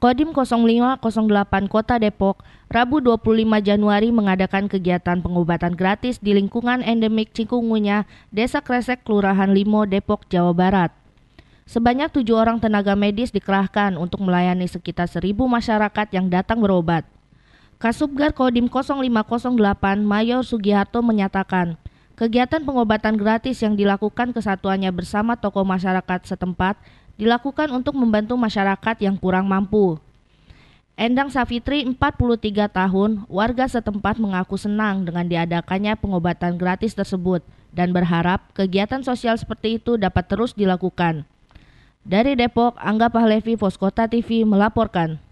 Kodim 0508 Kota Depok, Rabu 25 Januari mengadakan kegiatan pengobatan gratis di lingkungan endemik cikungunya Desa Kresek, Kelurahan Limo, Depok, Jawa Barat. Sebanyak tujuh orang tenaga medis dikerahkan untuk melayani sekitar seribu masyarakat yang datang berobat. Kasubgar Kodim 0508 Mayor Sugiharto menyatakan, kegiatan pengobatan gratis yang dilakukan kesatuannya bersama tokoh masyarakat setempat dilakukan untuk membantu masyarakat yang kurang mampu. Endang Safitri, 43 tahun, warga setempat mengaku senang dengan diadakannya pengobatan gratis tersebut dan berharap kegiatan sosial seperti itu dapat terus dilakukan. Dari Depok, Angga Pahlevi, Foskota TV melaporkan.